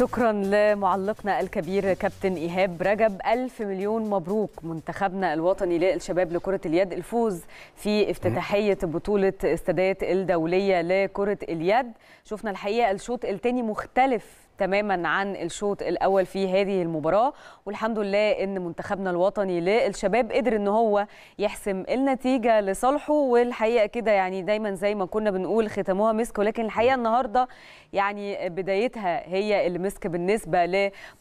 شكرا لمعلقنا الكبير كابتن ايهاب رجب ألف مليون مبروك منتخبنا الوطني للشباب لكرة اليد الفوز في افتتاحية بطولة السادات الدولية لكرة اليد شفنا الحقيقة الشوط الثاني مختلف تماما عن الشوط الاول في هذه المباراه والحمد لله ان منتخبنا الوطني للشباب قدر ان هو يحسم النتيجه لصالحه والحقيقه كده يعني دايما زي ما كنا بنقول ختموها مسك ولكن الحقيقه النهارده يعني بدايتها هي اللي مسك بالنسبه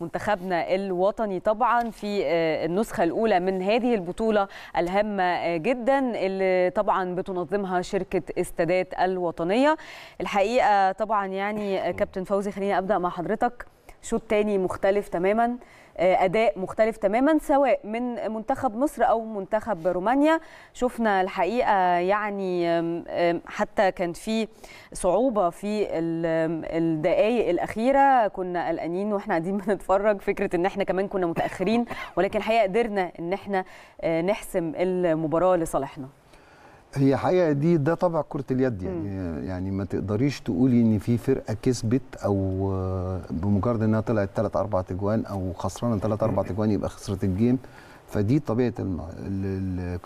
لمنتخبنا الوطني طبعا في آه، النسخه الاولى من هذه البطوله الهامه آه، جدا اللي طبعا بتنظمها شركه استادات الوطنيه الحقيقه طبعا يعني آه، كابتن فوزي خليني ابدا مع حضرتك حضرتك شوط تاني مختلف تماما آه، اداء مختلف تماما سواء من منتخب مصر او منتخب رومانيا شفنا الحقيقه يعني حتى كان في صعوبه في الدقائق الاخيره كنا قلقانين واحنا قاعدين بنتفرج فكره ان احنا كمان كنا متاخرين ولكن الحقيقه قدرنا ان احنا آه، نحسم المباراه لصالحنا هي حقيقه دي ده طبع كره اليد يعني م. يعني ما تقدريش تقولي ان في فرقه كسبت او بمجرد انها طلعت ثلاث اربع اجوان او خسرانه ثلاث اربع اجوان يبقى خسرت الجيم فدي طبيعه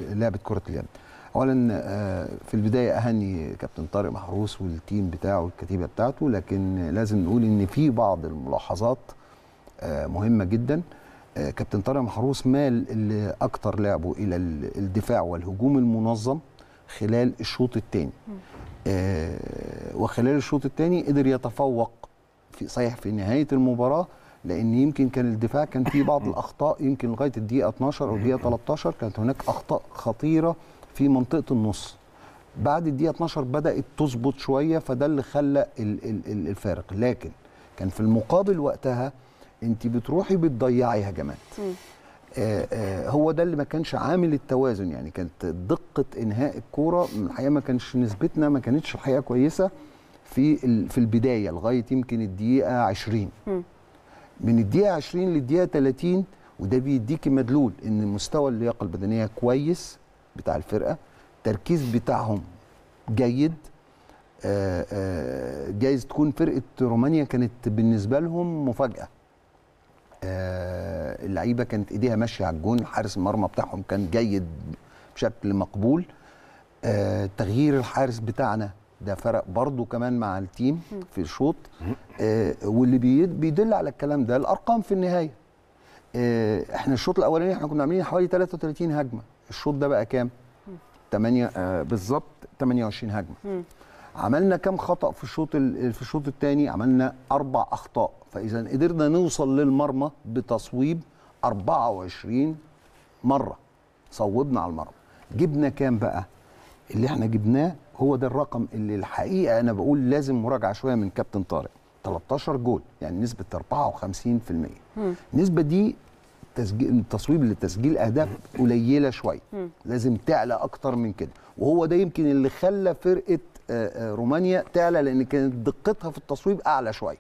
لعبه كره اليد اولا آه، في البدايه اهني كابتن طارق محروس والتيم بتاعه والكتيبه بتاعته لكن لازم نقول ان في بعض الملاحظات آه، مهمه جدا آه، كابتن طارق محروس مال اكتر لعبه الى الدفاع والهجوم المنظم خلال الشوط الثاني آه، وخلال الشوط الثاني قدر يتفوق في صحيح في نهايه المباراه لان يمكن كان الدفاع كان فيه بعض الاخطاء يمكن لغايه الدقيقه 12 او الدقيقه 13 كانت هناك اخطاء خطيره في منطقه النص بعد الدقيقه 12 بدات تظبط شويه فده اللي خلى الفارق لكن كان في المقابل وقتها انت بتروحي بتضيعي هجمات هو ده اللي ما كانش عامل التوازن يعني كانت دقه انهاء الكوره الحقيقه ما كانش نسبتنا ما كانتش الحقيقه كويسه في في البدايه لغايه يمكن الدقيقه 20 من الدقيقه 20 للدقيقه 30 وده بيديكي مدلول ان مستوى اللياقه البدنيه كويس بتاع الفرقه التركيز بتاعهم جيد آه، آه، جايز تكون فرقه رومانيا كانت بالنسبه لهم مفاجاه آه، اللعيبه كانت ايديها ماشيه على الجون حارس المرمى بتاعهم كان جيد بشكل مقبول آه، تغيير الحارس بتاعنا ده فرق برضه كمان مع التيم في الشوط آه، واللي بيدل على الكلام ده الارقام في النهايه احنا الشوط الاولاني احنا كنا عاملين حوالي 33 هجمه الشوط ده بقى كام 8 بالظبط 28 هجمه عملنا كم خطا في الشوط في الشوط الثاني عملنا اربع اخطاء فاذا قدرنا نوصل للمرمى بتصويب 24 مره صوبنا على المرمى جبنا كام بقى اللي احنا جبناه هو ده الرقم اللي الحقيقه انا بقول لازم مراجعه شويه من كابتن طارق 13 جول يعني نسبه 54% النسبه دي تسجيل التصويب لتسجيل اهداف قليله شويه لازم تعلى اكتر من كده وهو ده يمكن اللي خلى فرقه آه، آه، رومانيا تعلى لان كانت دقتها في التصويب اعلى شويه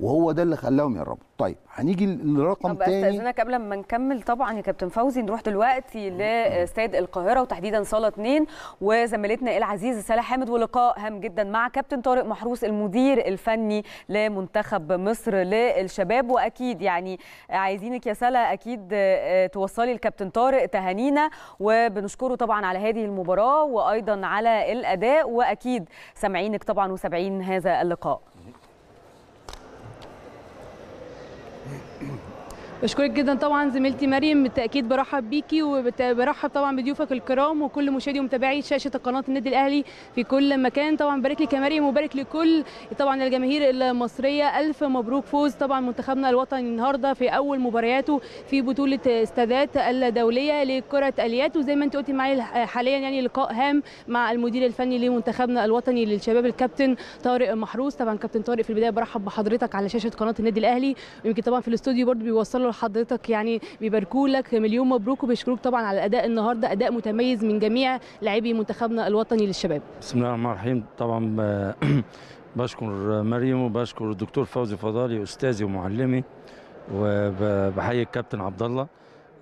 وهو ده اللي خلاهم يهربوا طيب هنيجي لرقم طب تاني طب استاذنك قبل ما نكمل طبعا يا كابتن فوزي نروح دلوقتي لاستاد آه، القاهره وتحديدا صاله 2 وزميلتنا العزيزه سلا حامد ولقاء هام جدا مع كابتن طارق محروس المدير الفني لمنتخب مصر للشباب واكيد يعني عايزينك يا سلا اكيد آه، آه، توصلي لكابتن طارق تهانينا وبنشكره طبعا على هذه المباراه وايضا على الاداء واكيد سامعينك طبعا وسامعين هذا اللقاء بشكرك جدا طبعا زميلتي مريم بالتاكيد برحب بيكي وبرحب طبعا بضيوفك الكرام وكل مشاهدي ومتابعي شاشه قناه النادي الاهلي في كل مكان طبعا بارك لك يا مريم وبارك لكل طبعا الجماهير المصريه الف مبروك فوز طبعا منتخبنا الوطني النهارده في اول مبارياته في بطوله استادات الدوليه لكره اليد وزي ما انت قلتي معايا حاليا يعني لقاء هام مع المدير الفني لمنتخبنا الوطني للشباب الكابتن طارق محروس طبعا كابتن طارق في البدايه برحب بحضرتك على شاشه قناه النادي الاهلي ويمكن طبعا في الاستوديو برضه بيوصلوا بيقولوا لحضرتك يعني بيباركوا لك مليون مبروك وبيشكروك طبعا على الاداء النهارده اداء متميز من جميع لاعبي منتخبنا الوطني للشباب بسم الله الرحمن الرحيم طبعا بشكر مريم وبشكر الدكتور فوزي فضالي استاذي ومعلمي وبحيي الكابتن عبد الله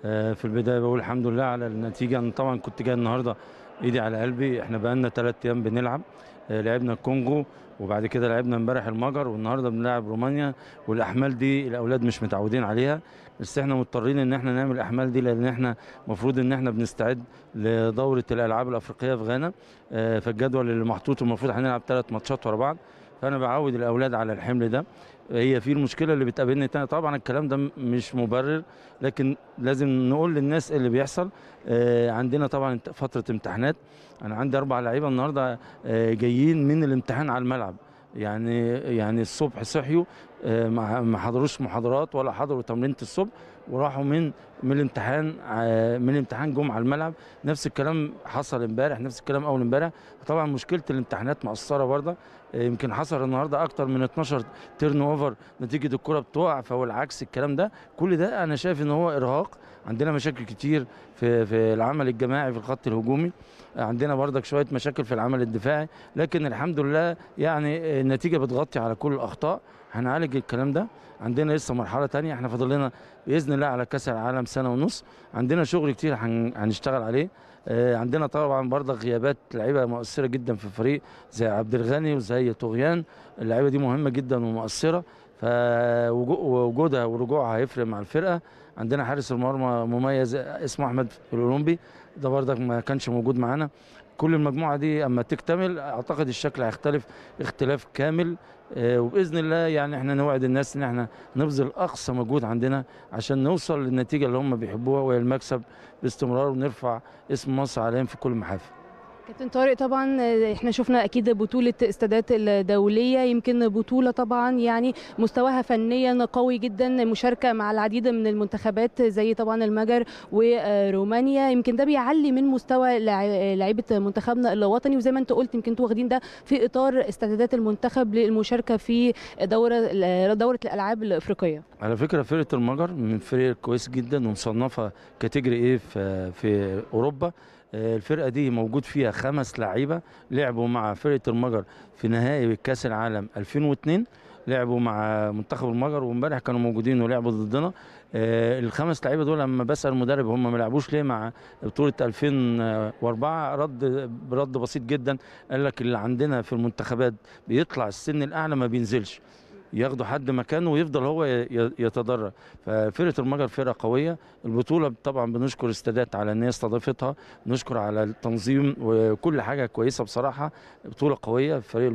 آه، في البدايه بقول الحمد لله على النتيجه انا طبعا كنت جاي النهارده ايدي على قلبي احنا بقالنا ثلاث ايام بنلعب آه، لعبنا الكونجو وبعد كده لعبنا امبارح المجر والنهارده بنلعب رومانيا والاحمال دي الاولاد مش متعودين عليها بس احنا مضطرين ان احنا نعمل الاحمال دي لان احنا المفروض ان احنا بنستعد لدوره الالعاب الافريقيه في غانا آه، فالجدول اللي محطوط المفروض هنلعب ثلاث ماتشات ورا بعض فانا بعود الاولاد على الحمل ده هي في المشكله اللي بتقابلني تاني طبعا الكلام ده مش مبرر لكن لازم نقول للناس اللي بيحصل آه، عندنا طبعا فتره امتحانات انا عندي اربع لعيبه النهارده آه، جايين من الامتحان على الملعب يعني يعني الصبح صحيوا آه، ما حضروش محاضرات ولا حضروا تمرينه الصبح وراحوا من من الامتحان آه، من الامتحان جم على الملعب نفس الكلام حصل امبارح نفس الكلام اول امبارح طبعا مشكله الامتحانات مقصره برضه آه، يمكن حصل النهارده اكتر من 12 تيرن اوفر نتيجه الكره بتقع فهو العكس الكلام ده كل ده انا شايف ان هو ارهاق عندنا مشاكل كتير في في العمل الجماعي في الخط الهجومي عندنا برضك شويه مشاكل في العمل الدفاعي لكن الحمد لله يعني النتيجه بتغطي على كل الاخطاء هنعالج الكلام ده عندنا لسه مرحله تانية احنا فاضل لنا باذن الله على كاس العالم سنه ونص عندنا شغل كتير هنشتغل عليه آه، عندنا طبعا برضه غيابات لعيبه مؤثره جدا في الفريق زي عبد الغني وزي طغيان اللعيبه دي مهمه جدا ومؤثره فوجودها ورجوعها هيفرق مع الفرقه عندنا حارس المرمى مميز اسمه احمد الاولمبي ده برضك ما كانش موجود معانا كل المجموعه دي اما تكتمل اعتقد الشكل هيختلف اختلاف كامل آه، وباذن الله يعني احنا نوعد الناس ان احنا نبذل اقصى مجهود عندنا عشان نوصل للنتيجه اللي هم بيحبوها وهي المكسب باستمرار ونرفع اسم مصر عليهم في كل محافل كابتن طارق طبعا آه، احنا شفنا اكيد بطوله استادات الدوليه يمكن بطوله طبعا يعني مستواها فنيا قوي جدا مشاركه مع العديد من المنتخبات زي طبعا المجر ورومانيا يمكن ده بيعلي من مستوى لعيبه منتخبنا الوطني وزي ما انت قلت يمكن انتوا واخدين ده في اطار استعدادات المنتخب للمشاركه في دوره دوره الالعاب الافريقيه على فكره فرقه المجر من فريق كويس جدا ومصنفه كاتيجري ايه في اوروبا الفرقه دي موجود فيها خمس لعيبه لعبوا مع فرقه المجر في نهائي كاس العالم 2002 لعبوا مع منتخب المجر وامبارح كانوا موجودين ولعبوا ضدنا آه، الخمس لعيبه دول لما بسال المدرب هم ما لعبوش ليه مع بطوله 2004 رد برد بسيط جدا قال لك اللي عندنا في المنتخبات بيطلع السن الاعلى ما بينزلش ياخدوا حد مكانه ويفضل هو يتدرج ففرقه المجر فرقه قويه البطوله طبعا بنشكر استادات على ان هي استضافتها نشكر على التنظيم وكل حاجه كويسه بصراحه بطوله قويه فريق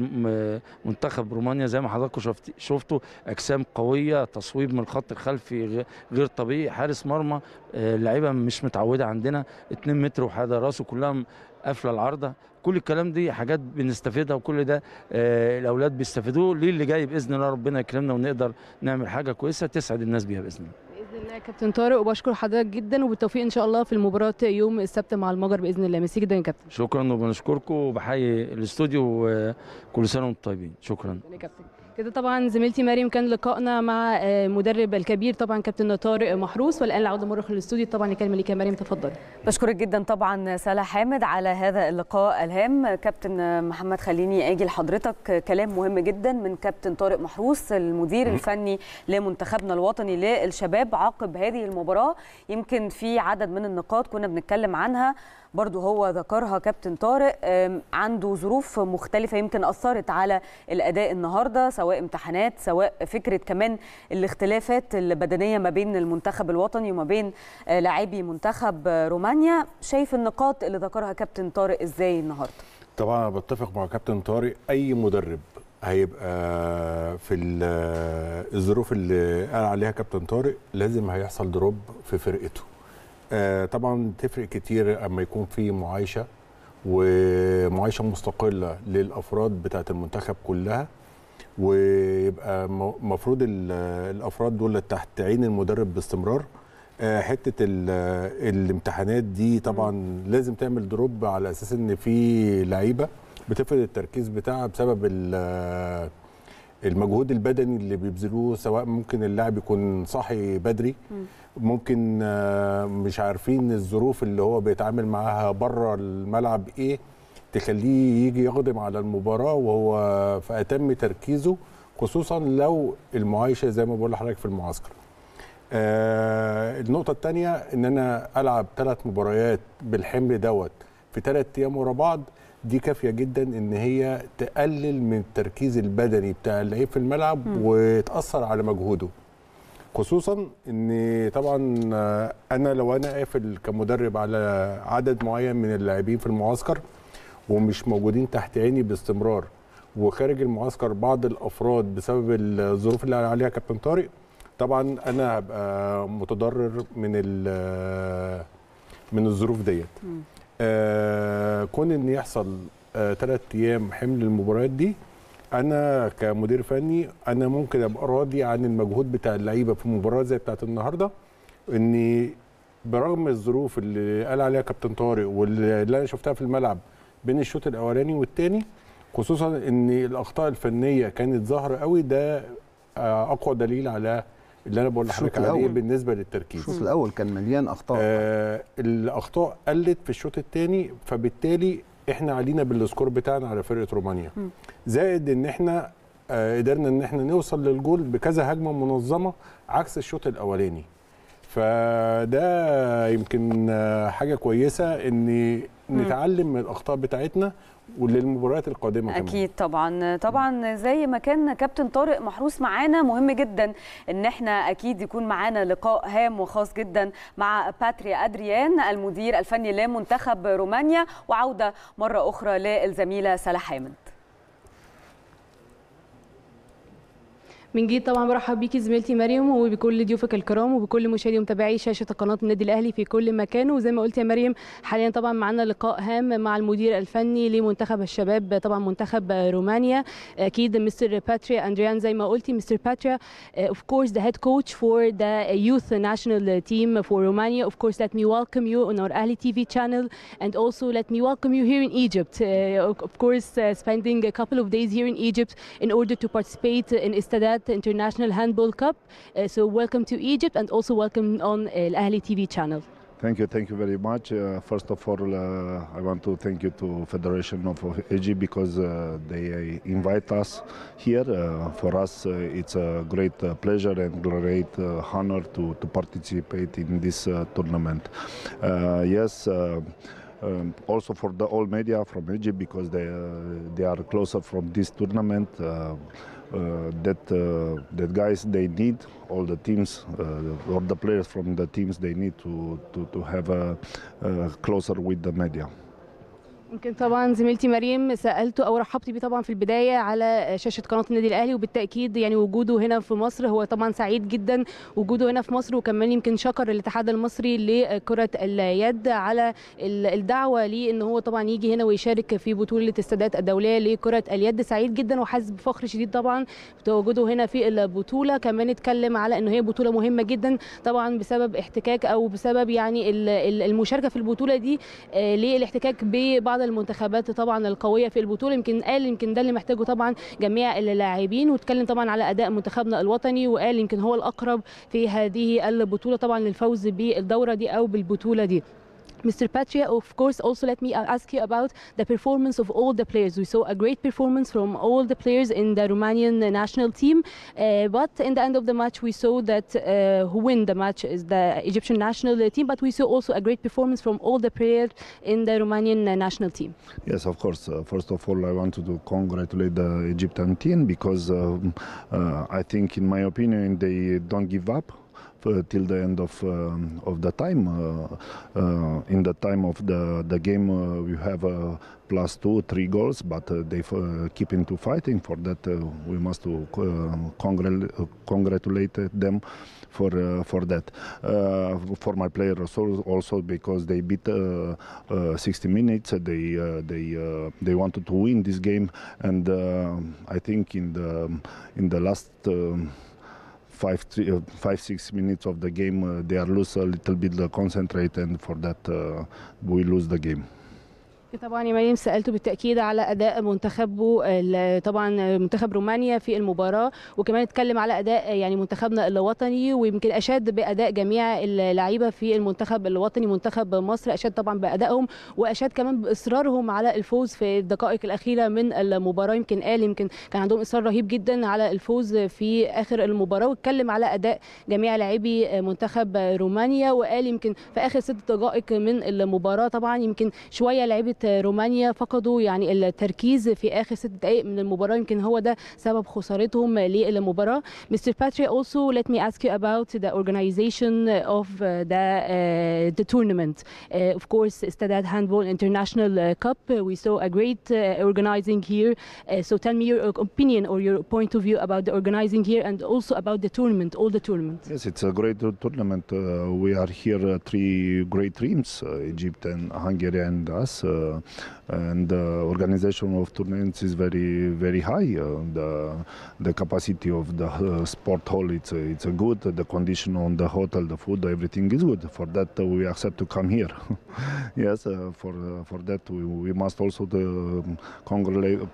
منتخب رومانيا زي ما حضراتكم شفت شفتوا اجسام قويه تصويب من الخط الخلفي غير طبيعي حارس مرمى آه، لعيبه مش متعوده عندنا 2 متر وحاجه راسه كلها قافله العارضه كل الكلام دي حاجات بنستفيدها وكل ده آه، الاولاد بيستفيدوه ليه اللي جاي باذن الله ربنا يكرمنا ونقدر نعمل حاجه كويسه تسعد الناس بيها باذن الله باذن الله يا كابتن طارق وبشكر حضرتك جدا وبالتوفيق ان شاء الله في المباراه يوم السبت مع المجر باذن الله ميرسي جدا يا كابتن شكرا وبنشكركم وبحيي الاستوديو وكل سنه وانتم طيبين شكرا يا كابتن كده طبعا زميلتي مريم كان لقائنا مع آه، مدرب الكبير طبعا كابتن طارق محروس والان العوده مره للاستوديو طبعا الكلمه ليك يا مريم تفضلي بشكرك جدا طبعا سالا حامد على هذا اللقاء الهام كابتن محمد خليني اجي لحضرتك كلام مهم جدا من كابتن طارق محروس المدير الفني لمنتخبنا الوطني للشباب عقب هذه المباراه يمكن في عدد من النقاط كنا بنتكلم عنها برضو هو ذكرها كابتن طارق عنده ظروف مختلفة يمكن أثرت على الأداء النهاردة سواء امتحانات سواء فكرة كمان الاختلافات البدنية ما بين المنتخب الوطني وما بين آه، لاعبي منتخب رومانيا شايف النقاط اللي ذكرها كابتن طارق إزاي النهاردة طبعا أنا بتفق مع كابتن طارق أي مدرب هيبقى في آه، الظروف اللي قال عليها كابتن طارق لازم هيحصل دروب في فرقته آه، طبعا تفرق كتير اما يكون في معايشه ومعايشه مستقله للافراد بتاعه المنتخب كلها ويبقى المفروض الافراد دول تحت عين المدرب باستمرار آه، حته الامتحانات دي طبعا لازم تعمل دروب على اساس ان في لعيبه بتفقد التركيز بتاعها بسبب المجهود البدني اللي بيبذلوه سواء ممكن اللاعب يكون صاحي بدري ممكن آه، مش عارفين الظروف اللي هو بيتعامل معاها بره الملعب ايه تخليه يجي يقدم على المباراه وهو في اتم تركيزه خصوصا لو المعايشه زي ما بقول لحضرتك في المعسكر. آه النقطه الثانيه ان انا العب ثلاث مباريات بالحمل دوت في ثلاث ايام ورا بعض دي كافيه جدا ان هي تقلل من التركيز البدني بتاع اللعيب في الملعب م. وتاثر على مجهوده. خصوصا ان طبعا آه، انا لو انا قافل كمدرب على عدد معين من اللاعبين في المعسكر ومش موجودين تحت عيني باستمرار وخارج المعسكر بعض الافراد بسبب الظروف اللي عليها كابتن طارق طبعا انا هبقى متضرر من آه، من الظروف ديت آه كون ان يحصل ثلاث آه ايام حمل المباريات دي انا كمدير فني انا ممكن ابقى راضي عن المجهود بتاع اللعيبه في مباراه زي بتاعه النهارده ان برغم الظروف اللي قال عليها كابتن طارق واللي انا شفتها في الملعب بين الشوط الاولاني والثاني خصوصا ان الاخطاء الفنيه كانت ظاهره قوي ده آه، اقوى دليل على اللي انا بقول لحضرتك عليه بالنسبه للتركيز الشوط الاول كان مليان اخطاء آه الاخطاء قلت في الشوط الثاني فبالتالي احنا علينا بالسكور بتاعنا على فرقه رومانيا م. زائد ان احنا آه، قدرنا ان احنا نوصل للجول بكذا هجمه منظمه عكس الشوط الاولاني فده يمكن آه، حاجه كويسه ان نتعلم من الاخطاء بتاعتنا وللمباريات القادمه كمان اكيد طبعا طبعا زي ما كان كابتن طارق محروس معانا مهم جدا ان احنا اكيد يكون معانا لقاء هام وخاص جدا مع باتريا ادريان المدير الفني لمنتخب رومانيا وعوده مره اخرى للزميله سلا حامد من جديد طبعا برحب بيكي زميلتي مريم وبكل ضيوفك الكرام وبكل مشاهدي ومتابعي شاشه قناه النادي الاهلي في كل مكان وزي ما قلت يا مريم حاليا طبعا معانا لقاء هام مع المدير الفني لمنتخب الشباب طبعا منتخب رومانيا اكيد مستر باتريا اندريان زي ما قلتي مستر باتريا اوف كورس ذا هيد كوتش فور ذا يوث ناشونال تيم فور رومانيا اوف كورس let me welcome you on our اهلي تي في channel and also let me welcome you here in Egypt اوف uh, of course ا uh, spending a couple of days here in Egypt in order to participate in at the International Handball Cup. Uh, so welcome to Egypt and also welcome on Al uh, Ahli TV channel. Thank you, thank you very much. Uh, first of all, uh, I want to thank you to Federation of Egypt because uh, they uh, invite us here. Uh, for us, it's a great pleasure and great honor to, to participate in this tournament. yes. Um, also for the all media from Egypt because they they are closer from this tournament uh, that uh, that guys they need all the teams uh, or the players from the teams they need to to, to have a closer with the media. يمكن طبعا زميلتي مريم سالته او رحبت بيه طبعا في البدايه على شاشه قناه النادي الاهلي وبالتاكيد يعني وجوده هنا في مصر هو طبعا سعيد جدا وجوده هنا في مصر وكمان يمكن شكر الاتحاد المصري لكره اليد على الدعوه ليه ان هو طبعا يجي هنا ويشارك في بطوله السادات الدوليه لكره اليد سعيد جدا وحاسس بفخر شديد طبعا بتواجده هنا في البطوله كمان اتكلم على ان هي بطوله مهمه جدا طبعا بسبب احتكاك او بسبب يعني المشاركه في البطوله دي آه، للاحتكاك ببعض بعض المنتخبات طبعا القويه في البطوله يمكن قال يمكن ده اللي محتاجه طبعا جميع اللاعبين واتكلم طبعا على اداء منتخبنا الوطني وقال يمكن هو الاقرب في هذه البطوله طبعا للفوز بالدوره دي او بالبطوله دي Mr. Patria, of course, also let me uh, ask you about the performance of all the players. We saw a great performance from all the players in the Romanian national team, uh, but in the end of the match, we saw that uh, who win the match is the Egyptian national team, but we saw also a great performance from all the players in the Romanian uh, national team. Yes, of course. Uh, first of all, I wanted to congratulate the Egyptian team because um, uh, I think, in my opinion, they don't give up. Uh, till the end of um, of the time. Uh, uh, in the time of the the game, we have plus two, three goals, but they keep into fighting. For that, we must um, congr congratulate them for uh, for that. Uh, for my players also, because they beat uh, 60 minutes. They they they wanted to win this game, and um, I think in the in the last five, three, uh, five six minutes of the game, uh, they are lose a little bit the concentrate, and for that uh, we lose the game. طبعا يا مريم سالته بالتاكيد على اداء منتخبه طبعا منتخب رومانيا في المباراه وكمان اتكلم على اداء يعني منتخبنا الوطني ويمكن اشاد باداء جميع اللعيبه في المنتخب الوطني منتخب مصر اشاد طبعا بادائهم واشاد كمان باصرارهم على الفوز في الدقائق الاخيره من المباراه يمكن قال يمكن كان عندهم اصرار رهيب جدا على الفوز في اخر المباراه واتكلم على اداء جميع لاعبي منتخب رومانيا وقال يمكن في اخر ست دقائق من المباراه طبعا يمكن شويه لعيبه رومانيا فقدوا يعني التركيز في اخر ست دقائق من المباراه يمكن هو ده سبب خسارتهم للمباراه Mr. Patry also let me ask you about the organization of the uh, the tournament uh, of course Stadad Handball International Cup we saw a great uh, organizing here uh, so tell me your opinion or your point of view about the organizing here and also about the tournament all the tournaments yes it's a great tournament uh, we are here uh, three great teams uh, Egypt and Hungary and us uh, Uh, and the organization of tournaments is very very high. Uh, the the capacity of the uh, sport hall it's a, it's a good. The condition on the hotel, the food, everything is good. For that we accept to come here. yes, for for that we, we must also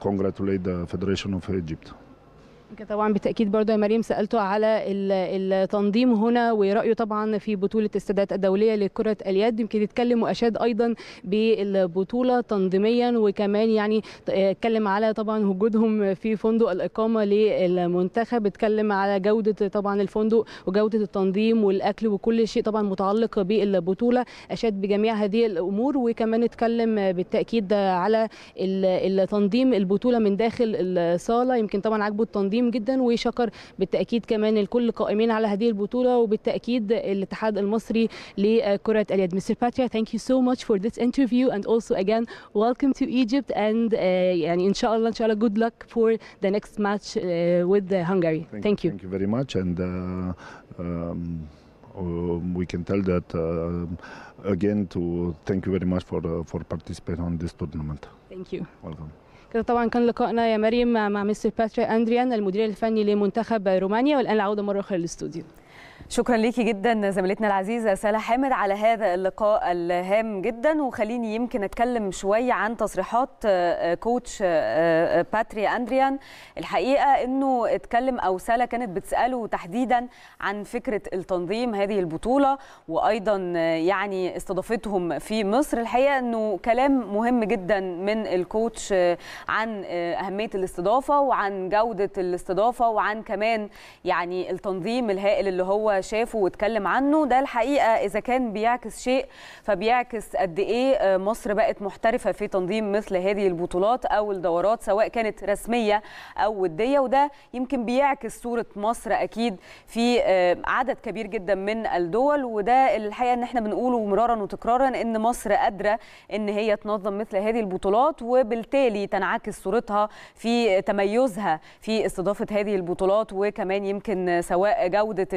congratulate the Federation of Egypt. طبعا بالتاكيد برضه يا مريم سالته على التنظيم هنا ورايه طبعا في بطوله السادات الدوليه لكره اليد يمكن اتكلم واشاد ايضا بالبطوله تنظيميا وكمان يعني اتكلم على طبعا وجودهم في فندق الاقامه للمنتخب اتكلم على جوده طبعا الفندق وجوده التنظيم والاكل وكل شيء طبعا متعلق بالبطوله اشاد بجميع هذه الامور وكمان اتكلم بالتاكيد على تنظيم البطوله من داخل الصاله يمكن طبعا عجبه التنظيم عظيم جدا وشكر بالتاكيد كمان الكل قائمين على هذه البطوله وبالتاكيد الاتحاد المصري لكره اليد مستر باتيا ثانك يو سو ماتش فور ذس انترفيو اند اولسو اجين ويلكم تو ايجيبت اند يعني ان شاء الله ان شاء الله جود لك فور ذا نيكست ماتش وذ هنغاري ثانك يو ثانك يو فيري ماتش اند Um, we can tell that um, again to thank you very much for uh, for participating on this tournament. Thank you. Welcome. كده طبعا كان لقائنا يا مريم مع مستر باتريك اندريان المدير الفني لمنتخب رومانيا والان العوده مره اخرى للاستوديو شكرا ليكي جدا زميلتنا العزيزه ساله حامد على هذا اللقاء الهام جدا وخليني يمكن اتكلم شويه عن تصريحات آه، آه، كوتش آه، باتري اندريان الحقيقه انه اتكلم او ساله كانت بتساله تحديدا عن فكره التنظيم هذه البطوله وايضا يعني استضافتهم في مصر الحقيقه انه كلام مهم جدا من الكوتش عن اهميه الاستضافه وعن جوده الاستضافه وعن كمان يعني التنظيم الهائل اللي هو شافه واتكلم عنه ده الحقيقه اذا كان بيعكس شيء فبيعكس قد ايه آه، مصر بقت محترفه في تنظيم مثل هذه البطولات او الدورات سواء كانت رسميه او وديه وده يمكن بيعكس صوره مصر اكيد في آه، عدد كبير جدا من الدول وده الحقيقه ان احنا بنقوله مرارا وتكرارا ان مصر قادره ان هي تنظم مثل هذه البطولات وبالتالي تنعكس صورتها في تميزها في استضافه هذه البطولات وكمان يمكن سواء جوده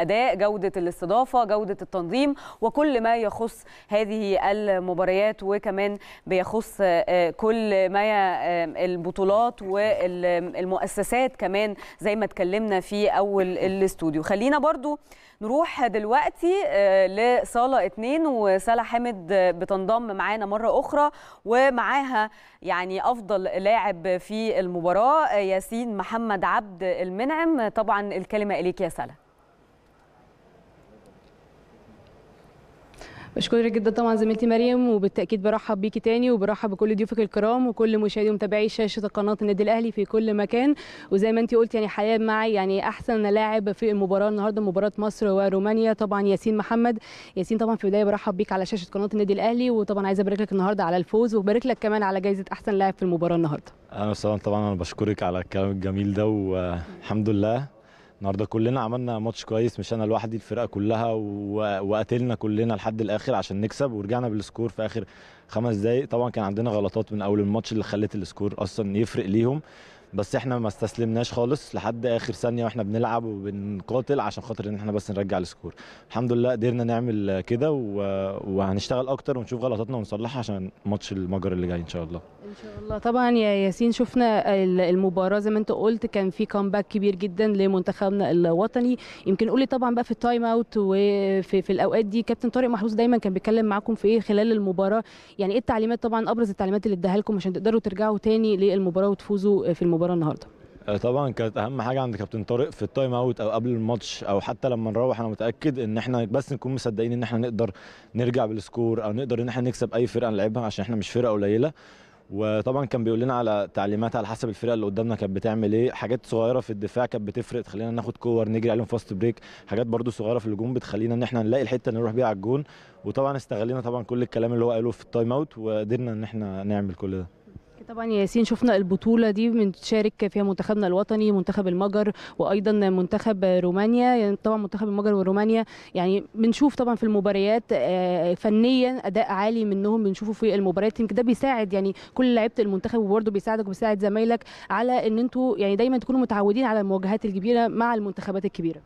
الاداء جوده الاستضافه جوده التنظيم وكل ما يخص هذه المباريات وكمان بيخص آه، كل ما آه، البطولات والمؤسسات كمان زي ما اتكلمنا في اول الاستوديو خلينا برضو نروح دلوقتي آه، لصاله اتنين وساله حامد بتنضم معانا مره اخرى ومعاها يعني افضل لاعب في المباراه ياسين محمد عبد المنعم طبعا الكلمه اليك يا ساله بشكرك جدا طبعا زميلتي مريم وبالتاكيد برحب بيكي تاني وبرحب بكل ضيوفك الكرام وكل مشاهدي ومتابعي شاشه قناه النادي الاهلي في كل مكان وزي ما انت قلت يعني حاليا معي يعني احسن لاعب في المباراه النهارده مباراه مصر ورومانيا طبعا ياسين محمد ياسين طبعا في البدايه برحب بيك على شاشه قناه النادي الاهلي وطبعا عايز ابارك لك النهارده على الفوز وبارك لك كمان على جائزه احسن لاعب في المباراه النهارده انا طبعا انا بشكرك على الكلام الجميل ده والحمد لله النهارده كلنا عملنا ماتش كويس مش انا لوحدي الفرقه كلها وقاتلنا كلنا لحد الاخر عشان نكسب ورجعنا بالسكور في اخر خمس دقائق طبعا كان عندنا غلطات من اول الماتش اللي خلت السكور اصلا يفرق ليهم بس احنا ما استسلمناش خالص لحد اخر ثانيه واحنا بنلعب وبنقاتل عشان خاطر ان احنا بس نرجع السكور الحمد لله قدرنا نعمل كده وهنشتغل اكتر ونشوف غلطاتنا ونصلحها عشان ماتش المجر اللي جاي ان شاء الله ان شاء الله طبعا يا ياسين شفنا المباراه زي ما انت قلت كان في كامباك كبير جدا لمنتخبنا الوطني يمكن قولي طبعا بقى في التايم اوت وفي في الاوقات دي كابتن طارق محروس دايما كان بيتكلم معاكم في ايه خلال المباراه يعني ايه التعليمات طبعا ابرز التعليمات اللي اداها لكم عشان تقدروا ترجعوا تاني للمباراه وتفوزوا في المباراه النهارده آه، طبعا كانت اهم حاجه عند كابتن طارق في التايم اوت او قبل الماتش او حتى لما نروح انا متاكد ان احنا بس نكون مصدقين ان احنا نقدر نرجع بالسكور او نقدر ان احنا نكسب اي فرقه نلعبها عشان احنا مش فرقه قليله وطبعا كان بيقول لنا على تعليمات على حسب الفرقه اللي قدامنا كانت بتعمل ايه حاجات صغيره في الدفاع كانت بتفرق تخلينا ناخد كور نجري عليهم فاست بريك حاجات برده صغيره في الهجوم بتخلينا ان احنا نلاقي الحته اللي نروح بيها على الجون وطبعا استغلينا طبعا كل الكلام اللي هو قاله في التايم اوت وقدرنا ان احنا نعمل كل ده طبعا ياسين شفنا البطوله دي بنشارك فيها منتخبنا الوطني منتخب المجر وايضا منتخب رومانيا يعني طبعا منتخب المجر ورومانيا يعني بنشوف طبعا في المباريات آه، فنيا اداء عالي منهم بنشوفه في المباريات يمكن ده بيساعد يعني كل لعيبه المنتخب وبرده بيساعدك وبيساعد زمايلك على ان انتوا يعني دايما تكونوا متعودين على المواجهات الكبيره مع المنتخبات الكبيره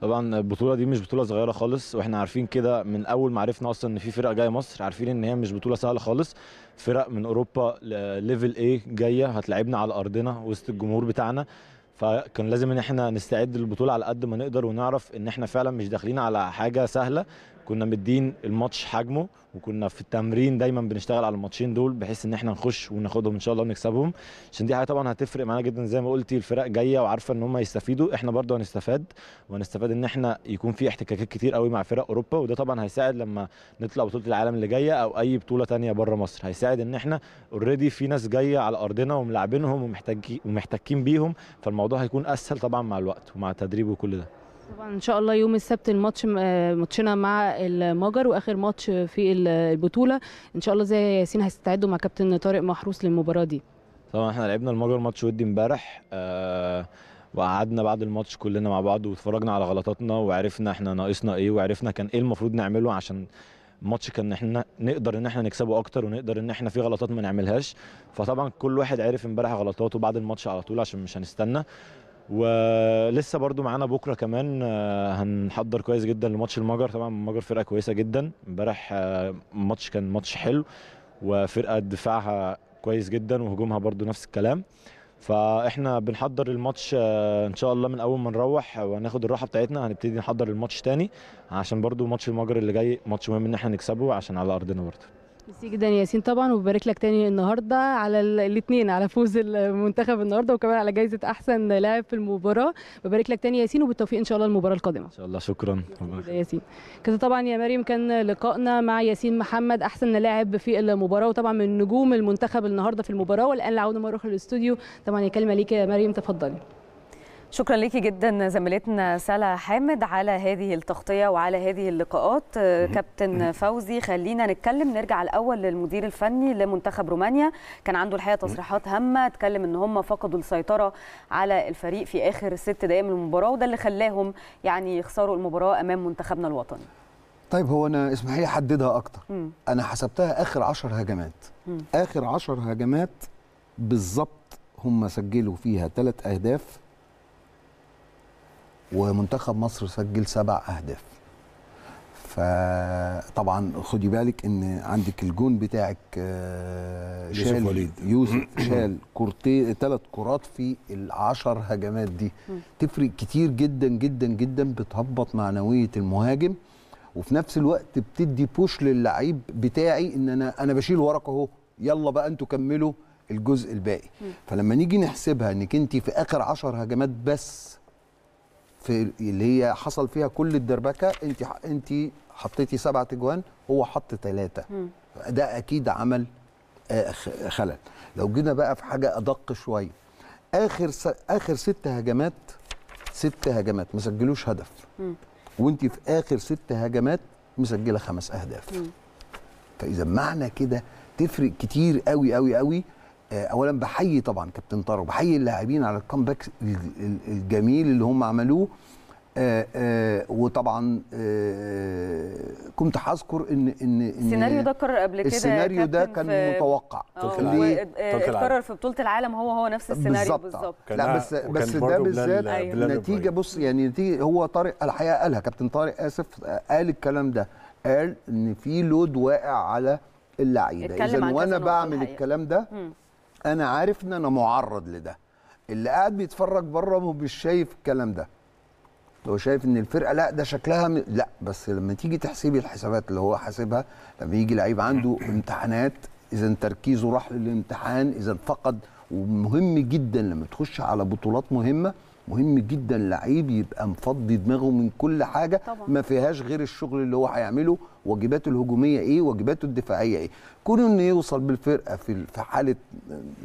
طبعا البطوله دي مش بطوله صغيره خالص واحنا عارفين كده من اول ما عرفنا اصلا ان في فرق جايه مصر عارفين ان هي مش بطوله سهله خالص فرق من اوروبا ليفل اي جايه هتلعبنا على ارضنا وسط الجمهور بتاعنا فكان لازم ان احنا نستعد للبطوله على قد ما نقدر ونعرف ان احنا فعلا مش داخلين على حاجه سهله كنا مدين الماتش حجمه وكنا في التمرين دايما بنشتغل على الماتشين دول بحيث ان احنا نخش وناخدهم ان شاء الله ونكسبهم عشان دي حاجه طبعا هتفرق معانا جدا زي ما قلتي الفرق جايه وعارفه ان هم يستفيدوا احنا برضو هنستفاد وهنستفاد ان احنا يكون في احتكاكات كتير قوي مع فرق اوروبا وده طبعا هيساعد لما نطلع بطوله العالم اللي جايه او اي بطوله ثانيه بره مصر هيساعد ان احنا اوريدي في ناس جايه على ارضنا وملاعبينهم ومحتكين بيهم فالموضوع هيكون اسهل طبعا مع الوقت ومع التدريب وكل ده طبعا ان شاء الله يوم السبت الماتش آه، ماتشنا مع المجر واخر ماتش في البطوله ان شاء الله زي ياسين هيستعدوا مع كابتن طارق محروس للمباراه دي طبعا احنا لعبنا المجر ماتش ودي امبارح آه، وقعدنا بعد الماتش كلنا مع بعض واتفرجنا على غلطاتنا وعرفنا احنا ناقصنا ايه وعرفنا كان ايه المفروض نعمله عشان الماتش كان احنا نقدر ان احنا نكسبه اكتر ونقدر ان احنا في غلطات ما نعملهاش فطبعا كل واحد عرف امبارح غلطاته بعد الماتش على طول عشان مش هنستنى ولسه برضو معانا بكره كمان آه، هنحضر كويس جدا لماتش المجر طبعا المجر فرقه كويسه جدا امبارح الماتش آه، كان ماتش حلو وفرقه دفاعها كويس جدا وهجومها برضو نفس الكلام فاحنا بنحضر الماتش آه، ان شاء الله من اول ما نروح وهناخد الراحه بتاعتنا هنبتدي نحضر الماتش تاني عشان برضو ماتش المجر اللي جاي ماتش مهم ان احنا نكسبه عشان على ارضنا برضه ميرسي جدا ياسين طبعا وببارك لك تاني النهارده على الاثنين على فوز المنتخب النهارده وكمان على جائزه احسن لاعب في المباراه ببارك لك تاني ياسين وبالتوفيق ان شاء الله المباراه القادمه ان شاء الله شكرا ياسين كده طبعا يا مريم كان لقائنا مع ياسين محمد احسن لاعب في المباراه وطبعا من نجوم المنتخب النهارده في المباراه والان العوده مره اخرى للاستوديو طبعا الكلمه ليك يا مريم تفضلي شكرا ليكي جدا زميلتنا سلا حامد على هذه التغطيه وعلى هذه اللقاءات آه، كابتن فوزي خلينا نتكلم نرجع الاول للمدير الفني لمنتخب رومانيا كان عنده الحقيقه تصريحات هامه اتكلم ان هم فقدوا السيطره على الفريق في اخر ست دقائق من المباراه وده اللي خلاهم يعني يخسروا المباراه امام منتخبنا الوطني طيب هو انا اسمح لي احددها اكتر مم. انا حسبتها اخر 10 هجمات مم. اخر 10 هجمات بالظبط هم سجلوا فيها ثلاث اهداف ومنتخب مصر سجل سبع اهداف فطبعا خدي بالك ان عندك الجون بتاعك آه، شال وليد يوسف شال كورتين ثلاث كرات في العشر هجمات دي تفرق كتير جدا جدا جدا بتهبط معنويه المهاجم وفي نفس الوقت بتدي بوش للعيب بتاعي ان انا انا بشيل وراك اهو يلا بقى انتوا كملوا الجزء الباقي فلما نيجي نحسبها انك انت في اخر 10 هجمات بس في اللي هي حصل فيها كل الدربكه انت انت حطيتي سبعة اجوان هو حط ثلاثه ده اكيد عمل آه، خلل لو جينا بقى في حاجه ادق شويه اخر س... اخر ست هجمات ست هجمات ما سجلوش هدف وانت في اخر ست هجمات مسجله خمس اهداف فاذا معنى كده تفرق كتير قوي قوي قوي آه، اولا بحيي طبعا كابتن طارق بحيي اللاعبين على الكامباك الجميل اللي هم عملوه آآ آه، آآ آه، وطبعا آآ كنت هذكر ان ان السيناريو ده اتكرر قبل كده السيناريو ده كان متوقع اتكرر في بطوله العالم هو هو نفس السيناريو بالظبط لا بس بس ده بالذات أيوه. نتيجه بص يعني نتيجه هو طارق الحقيقه قالها كابتن طارق اسف قال الكلام ده قال ان في لود واقع على اللعيبه اذا وانا بعمل الحقيقة. الكلام ده م. انا عارف ان انا معرض لده اللي قاعد بيتفرج بره مش شايف الكلام ده هو شايف ان الفرقه لا ده شكلها م... لا بس لما تيجي تحسبي الحسابات اللي هو حاسبها لما يجي لعيب عنده امتحانات اذا تركيزه راح للامتحان اذا فقد ومهم جدا لما تخش على بطولات مهمه مهم جدا لعيب يبقى مفضي دماغه من كل حاجه طبعا. ما فيهاش غير الشغل اللي هو هيعمله واجباته الهجوميه ايه واجباته الدفاعيه ايه كونه انه يوصل بالفرقه في في حاله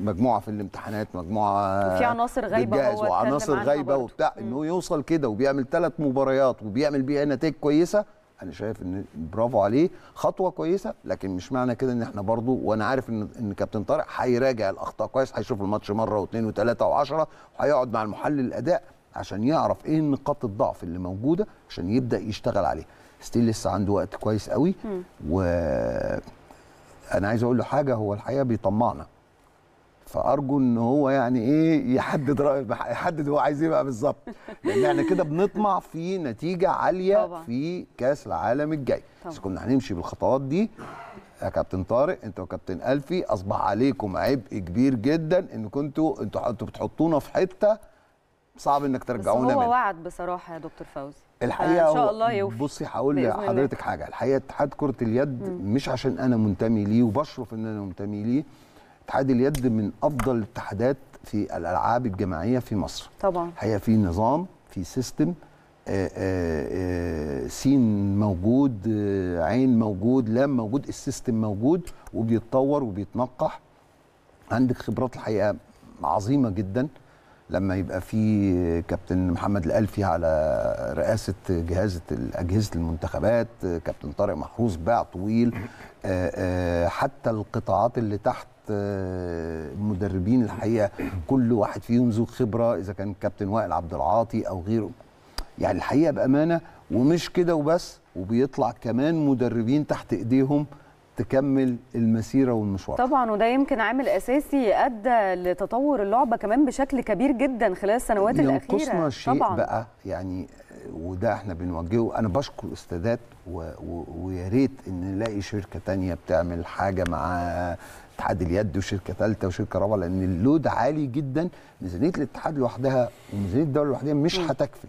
مجموعه في الامتحانات مجموعه في عناصر غايبه وعناصر غايبه وبتاع انه يوصل كده وبيعمل ثلاث مباريات وبيعمل بيها نتائج كويسه انا شايف ان برافو عليه خطوه كويسه لكن مش معنى كده ان احنا برضو وانا عارف ان ان كابتن طارق هيراجع الاخطاء كويس هيشوف الماتش مره واثنين وثلاثه وعشرة وهيقعد مع المحلل الاداء عشان يعرف ايه نقاط الضعف اللي موجوده عشان يبدا يشتغل عليها ستيل لسه عنده وقت كويس قوي و انا عايز اقول له حاجه هو الحقيقه بيطمعنا فارجو ان هو يعني ايه يحدد راي يحدد هو عايز ايه بقى بالظبط لان احنا كده بنطمع في نتيجه عاليه طبعا. في كاس العالم الجاي بس كنا هنمشي بالخطوات دي يا كابتن طارق انت وكابتن الفي اصبح عليكم عبء كبير جدا ان كنتوا انتوا انتوا بتحطونا في حته صعب انك ترجعونا بس هو وعد بصراحه يا دكتور فوزي الحقيقه ان شاء الله يوفي بصي هقول لحضرتك حاجه الحقيقه اتحاد كره اليد مم. مش عشان انا منتمي ليه وبشرف ان انا منتمي ليه اتحاد اليد من افضل الاتحادات في الالعاب الجماعيه في مصر طبعا هي في نظام في سيستم آآ آآ سين موجود آه، عين موجود لام موجود السيستم موجود وبيتطور وبيتنقح عندك خبرات الحقيقه عظيمه جدا لما يبقى في كابتن محمد الألفي على رئاسة جهاز أجهزة المنتخبات كابتن طارق محروس باع طويل آه، آه، حتى القطاعات اللي تحت آه، مدربين الحقيقه كل واحد فيهم ذو خبره اذا كان كابتن وائل عبد العاطي او غيره يعني الحقيقه بامانه ومش كده وبس وبيطلع كمان مدربين تحت ايديهم تكمل المسيره والمشوار طبعا وده يمكن عامل اساسي ادى لتطور اللعبه كمان بشكل كبير جدا خلال السنوات الاخيره ينقصنا شيء طبعاً. بقى يعني وده احنا بنوجهه انا بشكر استادات ويا ريت ان نلاقي شركه تانية بتعمل حاجه مع اتحاد اليد وشركه ثالثه وشركه رابعه لان اللود عالي جدا ميزانيه الاتحاد لوحدها وميزانيه الدوله لوحدها مش هتكفي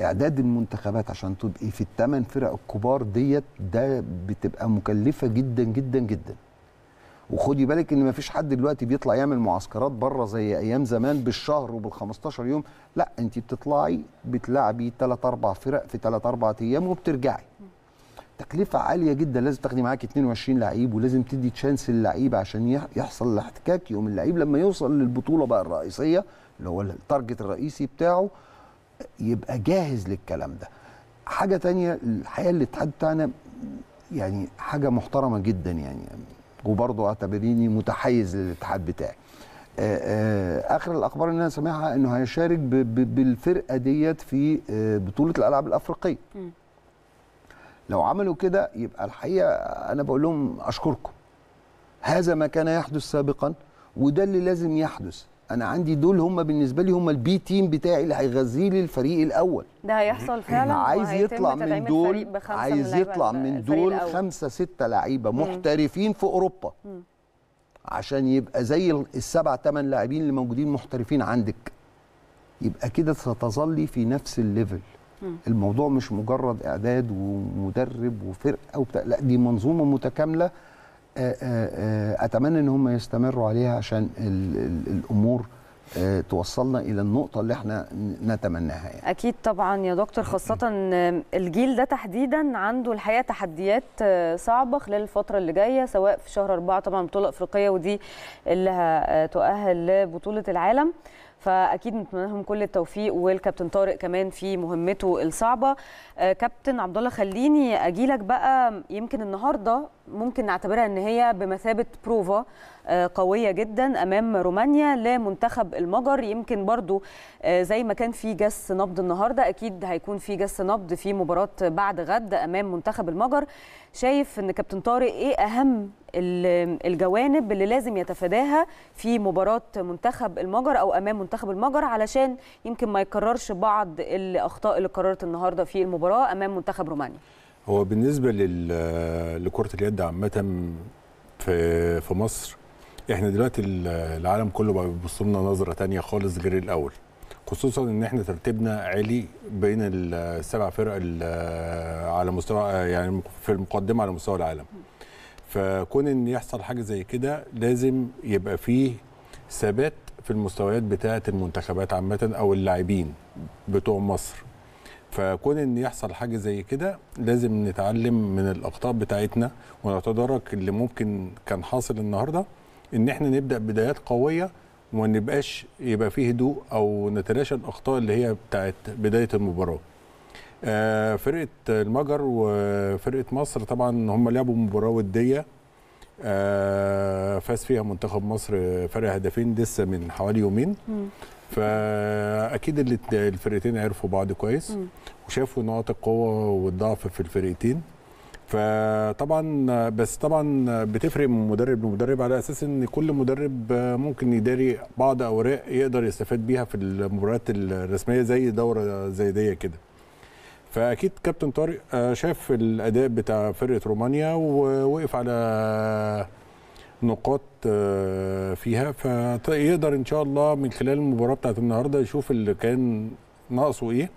اعداد المنتخبات عشان تبقي في الثمان فرق الكبار ديت ده بتبقى مكلفه جدا جدا جدا وخدي بالك ان مفيش حد دلوقتي بيطلع يعمل معسكرات بره زي ايام زمان بالشهر وبال15 يوم لا انت بتطلعي بتلعبي 3 4 فرق في 3 4 ايام وبترجعي تكلفه عاليه جدا لازم تاخدي معاك 22 لعيب ولازم تدي تشانس للعيب عشان يحصل الاحتكاك يوم اللعيب لما يوصل للبطوله بقى الرئيسيه اللي هو التارجت الرئيسي بتاعه يبقى جاهز للكلام ده حاجه تانية الحقيقه الاتحاد بتاعنا يعني حاجه محترمه جدا يعني وبرضه اعتبريني متحيز للاتحاد بتاعي آه، آه، اخر الاخبار اللي انا سامعها انه هيشارك بالفرقه ديت في آه، بطوله الالعاب الافريقيه لو عملوا كده يبقى الحقيقه انا بقول لهم اشكركم هذا ما كان يحدث سابقا وده اللي لازم يحدث انا عندي دول هم بالنسبه لي هم البي تيم بتاعي اللي هيغذي لي الفريق الاول ده هيحصل فعلا عايز يطلع من دول عايز يطلع من دول خمسة ستة لعيبه محترفين في اوروبا عشان يبقى زي السبع ثمان لاعبين اللي موجودين محترفين عندك يبقى كده ستظلي في نفس الليفل الموضوع مش مجرد اعداد ومدرب وفرقه وبتاع لا دي منظومه متكامله آه، آه، آه، اتمنى ان هم يستمروا عليها عشان الامور توصلنا الى النقطه اللي احنا نتمناها يعني. اكيد طبعا يا دكتور خاصه الجيل ده تحديدا عنده الحقيقه تحديات صعبه خلال الفتره اللي جايه سواء في شهر أربعة طبعا بطوله افريقيه ودي اللي هتؤهل لبطوله العالم فاكيد نتمنى لهم كل التوفيق والكابتن طارق كمان في مهمته الصعبه آه، كابتن عبد الله خليني اجي لك بقى يمكن النهارده ممكن نعتبرها ان هي بمثابه بروفا آه، قويه جدا امام رومانيا لمنتخب المجر يمكن برضو آه، زي ما كان في جس نبض النهارده اكيد هيكون في جس نبض في مباراه بعد غد امام منتخب المجر شايف ان كابتن طارق ايه اهم الجوانب اللي لازم يتفاداها في مباراه منتخب المجر او امام منتخب المجر علشان يمكن ما يكررش بعض الاخطاء اللي قررت النهارده في المباراه امام منتخب رومانيا هو بالنسبه لكره اليد عامه في في مصر احنا دلوقتي العالم كله بقى بيبص لنا نظره ثانيه خالص غير الاول خصوصا ان احنا ترتيبنا عالي بين السبع فرق على مستوى يعني في المقدمه على مستوى العالم فكون ان يحصل حاجه زي كده لازم يبقى فيه ثبات في المستويات بتاعه المنتخبات عامه او اللاعبين بتوع مصر فكون ان يحصل حاجه زي كده لازم نتعلم من الاخطاء بتاعتنا ونتدارك اللي ممكن كان حاصل النهارده ان احنا نبدا بدايات قويه وما نبقاش يبقى فيه هدوء او نتلاشى الاخطاء اللي هي بتاعت بدايه المباراه آه، فرقه المجر وفرقه مصر طبعا هم لعبوا مباراه وديه آه، فاز فيها منتخب مصر فرق هدفين لسه من حوالي يومين فاكيد الفرقتين عرفوا بعض كويس وشافوا نقاط القوه والضعف في الفرقتين فطبعا بس طبعا بتفرق من مدرب لمدرب على اساس ان كل مدرب ممكن يداري بعض اوراق يقدر يستفاد بيها في المباريات الرسميه زي دوره زي دي كده فاكيد كابتن طارق آه، شاف الاداء بتاع فرقه رومانيا ووقف على نقاط آه، فيها فيقدر ان شاء الله من خلال المباراه بتاعت النهارده يشوف اللي كان ناقصه ايه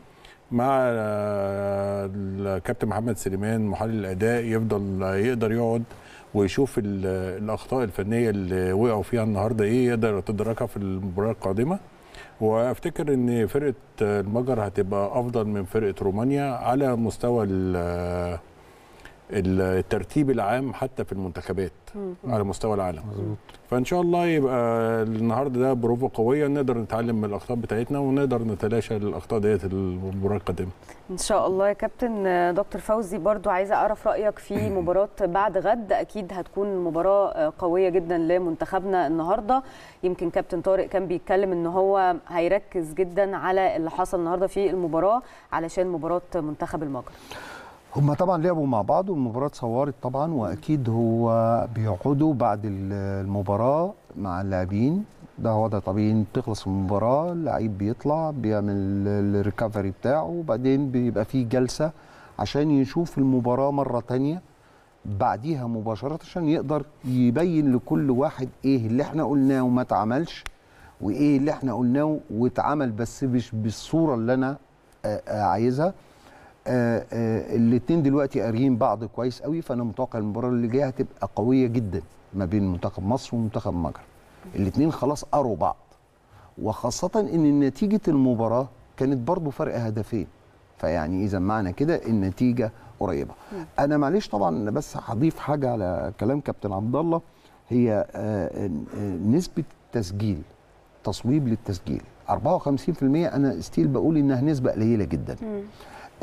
مع آه، الكابتن محمد سليمان محلل الاداء يفضل يقدر يقعد ويشوف الاخطاء الفنيه اللي وقعوا فيها النهارده ايه يقدر يتدركها في المباراه القادمه وافتكر ان فرقه آه، المجر هتبقى افضل من فرقه رومانيا على مستوى الترتيب العام حتى في المنتخبات على مستوى العالم مزبوط. فان شاء الله يبقى النهارده ده بروفه قويه نقدر نتعلم من الاخطاء بتاعتنا ونقدر نتلاشى الاخطاء ديت المباراه القادمه ان شاء الله يا كابتن دكتور فوزي برضو عايزه اعرف رايك في مباراه بعد غد اكيد هتكون مباراه قويه جدا لمنتخبنا النهارده يمكن كابتن طارق كان بيتكلم ان هو هيركز جدا على اللي حصل النهارده في المباراه علشان مباراه منتخب المغرب هما طبعا لعبوا مع بعض والمباراه اتصورت طبعا واكيد هو بيقعدوا بعد المباراه مع اللاعبين ده وضع طبيعي بتخلص المباراه اللعيب بيطلع بيعمل الريكفري بتاعه وبعدين بيبقى فيه جلسه عشان يشوف المباراه مره تانية بعديها مباشره عشان يقدر يبين لكل واحد ايه اللي احنا قلناه وما اتعملش وايه اللي احنا قلناه واتعمل بس مش بالصوره اللي انا آه، آه، عايزها آه، آه، الاثنين دلوقتي قاريين بعض كويس قوي فانا متوقع المباراه اللي جايه هتبقى قويه جدا ما بين منتخب مصر ومنتخب المجر الاثنين خلاص قروا بعض وخاصه ان نتيجه المباراه كانت برضو فرق هدفين فيعني اذا معنى كده النتيجه قريبه انا معلش طبعا بس هضيف حاجه على كلام كابتن عبد الله هي آه، نسبه تسجيل تصويب للتسجيل 54% انا ستيل بقول انها نسبه قليله جدا م.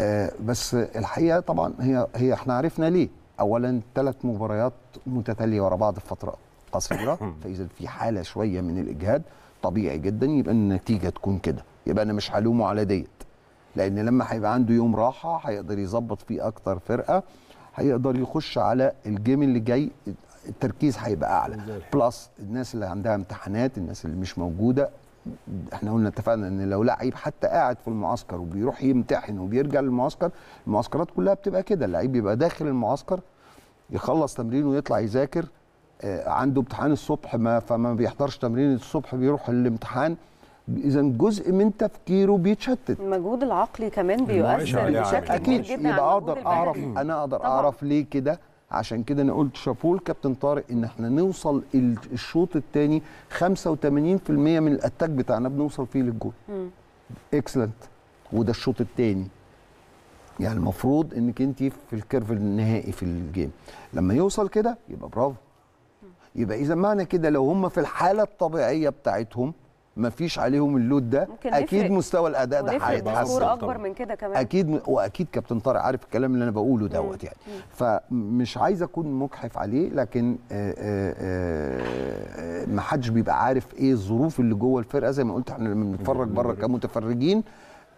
آه، بس الحقيقه طبعا هي هي احنا عرفنا ليه اولا ثلاث مباريات متتاليه ورا بعض في فتره قصيره فاذا في حاله شويه من الاجهاد طبيعي جدا يبقى النتيجه تكون كده يبقى انا مش هلومه على ديت لان لما هيبقى عنده يوم راحه هيقدر يظبط فيه اكتر فرقه هيقدر يخش على الجيم اللي جاي التركيز هيبقى اعلى بلس الناس اللي عندها امتحانات الناس اللي مش موجوده احنا قلنا اتفقنا ان لو لعيب حتى قاعد في المعسكر وبيروح يمتحن وبيرجع للمعسكر المعسكرات كلها بتبقى كده اللعيب بيبقى داخل المعسكر يخلص تمرينه ويطلع يذاكر آه، عنده امتحان الصبح ما فما بيحضرش تمرين الصبح بيروح الامتحان اذا جزء من تفكيره بيتشتت المجهود العقلي كمان بيؤثر بشكل كبير جدا اكيد يبقى اقدر اعرف انا اقدر طبعا. اعرف ليه كده عشان كده انا قلت شافوه الكابتن طارق ان احنا نوصل الشوط الثاني 85% من الاتاك بتاعنا بنوصل فيه للجول اكسلنت وده الشوط الثاني يعني المفروض انك انت في الكيرف النهائي في الجيم لما يوصل كده يبقى برافو يبقى اذا معنى كده لو هم في الحاله الطبيعيه بتاعتهم ما فيش عليهم اللود ده اكيد نفرق. مستوى الاداء ده هيتحسن اكبر من كده كمان اكيد واكيد كابتن طارق عارف الكلام اللي انا بقوله دوت يعني مم. فمش عايز اكون مجحف عليه لكن آه، آه، آه، ما حدش بيبقى عارف ايه الظروف اللي جوه الفرقه زي ما قلت احنا لما بنتفرج بره كمتفرجين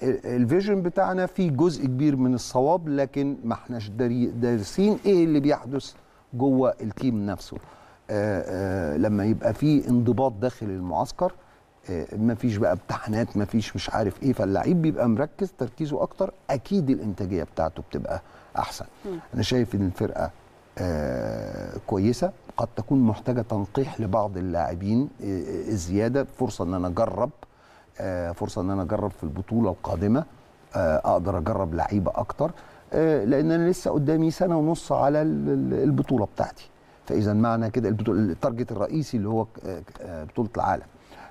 الفيجن بتاعنا فيه جزء كبير من الصواب لكن ما احناش دارسين ايه اللي بيحدث جوه التيم نفسه آآ آآ لما يبقى فيه انضباط داخل المعسكر آه، ما فيش بقى امتحانات ما فيش مش عارف ايه فاللعيب بيبقى مركز تركيزه اكتر اكيد الانتاجيه بتاعته بتبقى احسن م. انا شايف ان الفرقه آه كويسه قد تكون محتاجه تنقيح لبعض اللاعبين آه،, آه زياده فرصه ان انا اجرب آه فرصه ان انا اجرب في البطوله القادمه آه، اقدر اجرب لعيبه اكتر لان انا لسه قدامي سنه ونص على البطوله بتاعتي فاذا معنى كده التارجت الرئيسي اللي هو بطوله العالم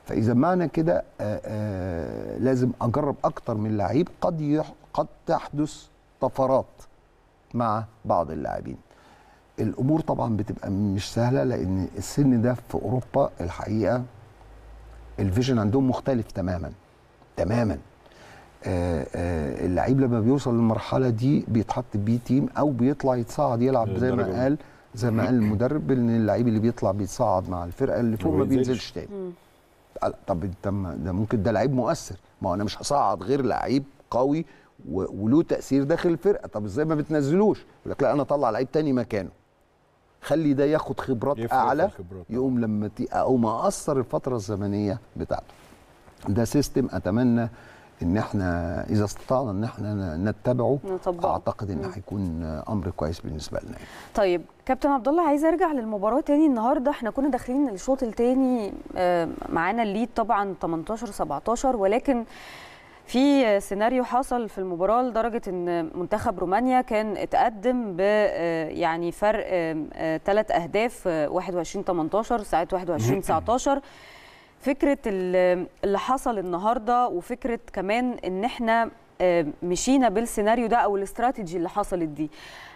فاذا معنى كده آه، آه، لازم اجرب اكتر من لعيب قد قد تحدث طفرات مع بعض اللاعبين الامور طبعا بتبقى مش سهله لان السن ده في اوروبا الحقيقه الفيجن عندهم مختلف تماما تماما آه، اللعيب لما بيوصل للمرحله دي بيتحط بيه تيم او بيطلع يتصعد يلعب زي ما قال زي ما قال المدرب ان اللعيب اللي بيطلع بيتصعد مع الفرقه اللي فوق ما بينزلش تاني طب انت ده ممكن ده لعيب مؤثر ما هو انا مش هصعد غير لعيب قوي وله تاثير داخل الفرقه طب ازاي ما بتنزلوش يقول لك لا انا اطلع لعيب تاني مكانه خلي ده ياخد خبرات اعلى يقوم لما ما اقصر الفتره الزمنيه بتاعته ده سيستم اتمنى ان احنا اذا استطعنا ان احنا نتبعه نطبقه. اعتقد ان هيكون امر كويس بالنسبه لنا يعني. طيب كابتن عبد الله عايز ارجع للمباراه تاني النهارده احنا كنا داخلين الشوط الثاني معانا الليد طبعا 18 17 ولكن في سيناريو حصل في المباراه لدرجه ان منتخب رومانيا كان اتقدم ب آه، يعني فرق ثلاث آه، اهداف 21 آه، 18 ساعات 21 19 فكره اللي حصل النهارده وفكره كمان ان احنا آه، مشينا بالسيناريو ده او الاستراتيجي اللي حصلت دي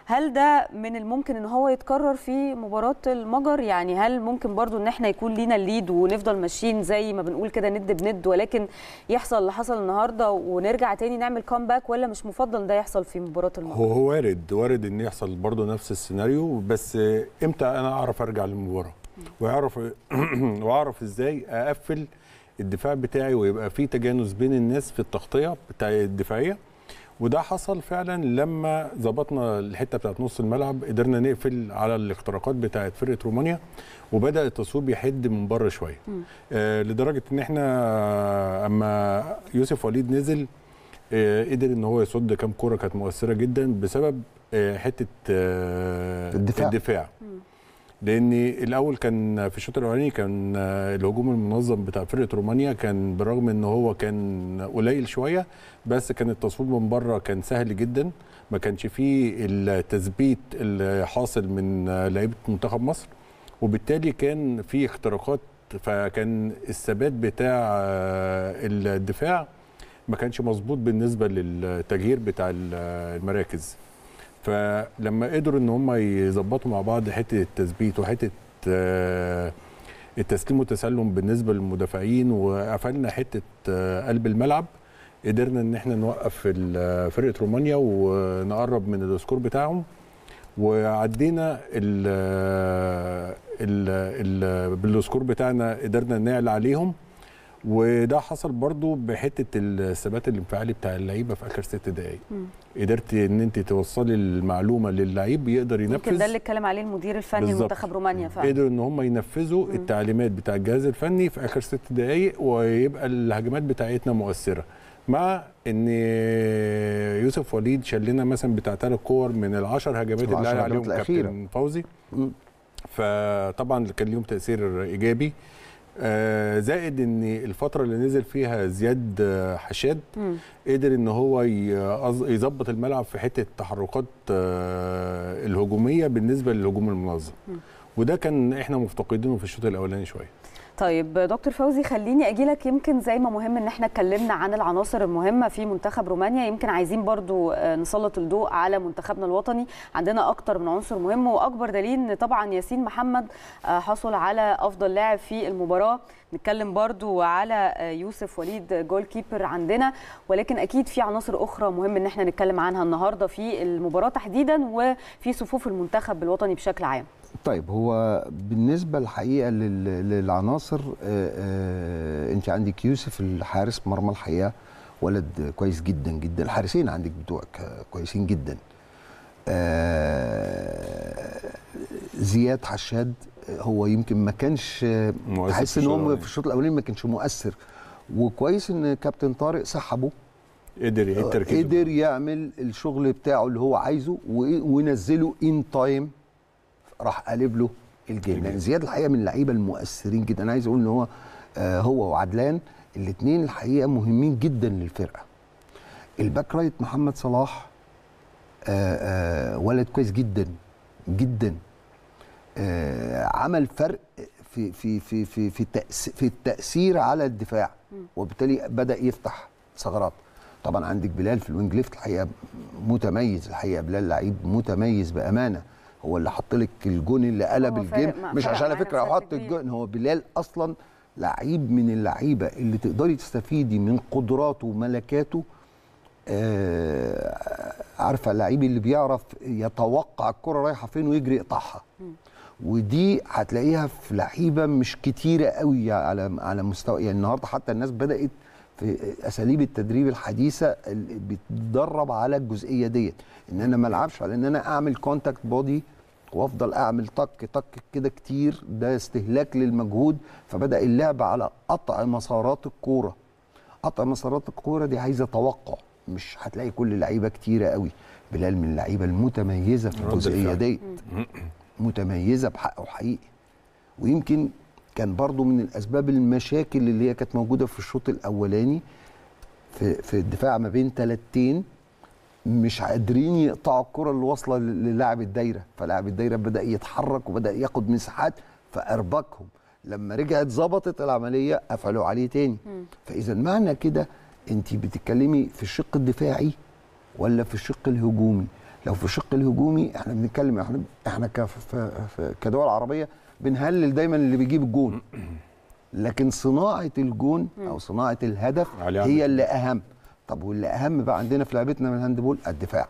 هل ده من الممكن ان هو يتكرر في مباراه المجر يعني هل ممكن برضو ان احنا يكون لينا الليد ونفضل ماشيين زي ما بنقول كده ند بند ولكن يحصل اللي حصل النهارده ونرجع تاني نعمل كومباك ولا مش مفضل ده يحصل في مباراه المجر هو وارد وارد ان يحصل برضو نفس السيناريو بس امتى انا اعرف ارجع للمباراه واعرف واعرف ازاي اقفل الدفاع بتاعي ويبقى في تجانس بين الناس في التغطيه بتاع الدفاعيه وده حصل فعلا لما ظبطنا الحته بتاعت نص الملعب قدرنا نقفل على الاختراقات بتاعت فرقه رومانيا وبدا التصويب يحد من بره شويه آه لدرجه ان احنا اما يوسف وليد نزل آه قدر ان هو يصد كام كوره كانت مؤثره جدا بسبب آه حته آه الدفاع, الدفاع. لان الاول كان في الشوط الاولاني كان الهجوم المنظم بتاع فرقه رومانيا كان بالرغم ان هو كان قليل شويه بس كان التصويب من بره كان سهل جدا ما كانش فيه التثبيت اللي حاصل من لعيبه منتخب مصر وبالتالي كان في اختراقات فكان الثبات بتاع الدفاع ما كانش مظبوط بالنسبه للتغيير بتاع المراكز فلما قدروا ان هم يظبطوا مع بعض حته التثبيت وحته آه، التسليم والتسلم بالنسبه للمدافعين وقفلنا حته آه، قلب الملعب قدرنا ان احنا نوقف آه، فرقه رومانيا ونقرب من السكور بتاعهم وعدينا ال ال بالسكور بتاعنا قدرنا نعلى عليهم وده حصل برضو بحته الثبات الانفعالي بتاع اللعيبه في اخر ست دقائق قدرتي ان انت توصلي المعلومه للعيب يقدر ينفذ يمكن ده اللي اتكلم عليه المدير الفني لمنتخب منتخب رومانيا فعلا قدروا ان هم ينفذوا مم. التعليمات بتاع الجهاز الفني في اخر ست دقائق ويبقى الهجمات بتاعتنا مؤثره مع ان يوسف وليد شال لنا مثلا بتاع ثلاث كور من العشر هجمات اللي قال عليهم كابتن فوزي فطبعا كان ليهم تاثير ايجابي آه، زائد ان الفتره اللي نزل فيها زياد آه، حشاد قدر ان هو يظبط الملعب في حته التحركات آه، الهجوميه بالنسبه للهجوم المنظم وده كان احنا مفتقدينه في الشوط الاولاني شويه طيب دكتور فوزي خليني اجي لك يمكن زي ما مهم ان احنا اتكلمنا عن العناصر المهمه في منتخب رومانيا يمكن عايزين برضو آه، نسلط الضوء على منتخبنا الوطني عندنا اكتر من عنصر مهم واكبر دليل ان طبعا ياسين محمد آه، حصل على افضل لاعب في المباراه نتكلم برضو على آه، يوسف وليد جول كيبر عندنا ولكن اكيد في عناصر اخرى مهم ان احنا نتكلم عنها النهارده في المباراه تحديدا وفي صفوف المنتخب الوطني بشكل عام طيب هو بالنسبه الحقيقه للعناصر آه، آه، انت عندك يوسف الحارس مرمى الحقيقه ولد كويس جدا جدا الحارسين عندك بتوعك كويسين جدا آه، زياد حشاد هو يمكن ما كانش تحس ان هو في الشوط الاولاني ما كانش مؤثر وكويس ان كابتن طارق سحبه قدر قدر يعمل الشغل بتاعه اللي هو عايزه ونزله ان تايم راح قالب له الجيم يعني لان زياد الحقيقه من اللعيبه المؤثرين جدا انا عايز اقول ان هو آه، هو وعدلان الاثنين الحقيقه مهمين جدا للفرقه الباك رايت محمد صلاح آه، آه، ولد كويس جدا جدا عمل فرق في في في في في, في التاثير على الدفاع وبالتالي بدا يفتح ثغرات طبعا عندك بلال في الوينج ليفت الحقيقه متميز الحقيقه بلال لعيب متميز بامانه هو اللي حط لك الجون اللي قلب الجيم مش عشان على فكره حط الجون هو بلال اصلا لعيب من اللعيبه اللي تقدري تستفيدي من قدراته وملكاته آه عارفه اللعيب اللي بيعرف يتوقع الكره رايحه فين ويجري يقطعها ودي هتلاقيها في لعيبه مش كتيره قوي على على مستوى يعني النهارده حتى الناس بدات في اساليب التدريب الحديثه بتدرب على الجزئيه ديت ان انا ما العبش على ان انا اعمل كونتاكت بودي وافضل اعمل طك طك كده كتير ده استهلاك للمجهود فبدا اللعب على قطع مسارات الكوره قطع مسارات الكوره دي عايزه توقع مش هتلاقي كل لعيبه كتيره قوي بلال من اللعيبه المتميزه في الجزئيه ديت متميزه بحق وحقيقي ويمكن كان برضو من الاسباب المشاكل اللي هي كانت موجوده في الشوط الاولاني في في الدفاع ما بين ثلاثتين مش قادرين يقطعوا الكره اللي واصله للاعب الدايره فلاعب الدايره بدا يتحرك وبدا ياخد مساحات فاربكهم لما رجعت ظبطت العمليه قفلوا عليه تاني فاذا معنى كده انت بتتكلمي في الشق الدفاعي ولا في الشق الهجومي لو في الشق الهجومي احنا بنتكلم احنا احنا كدول عربيه بنهلل دايما اللي بيجيب الجون لكن صناعه الجون او صناعه الهدف هي اللي اهم طب واللي اهم بقى عندنا في لعبتنا من الهاندبول الدفاع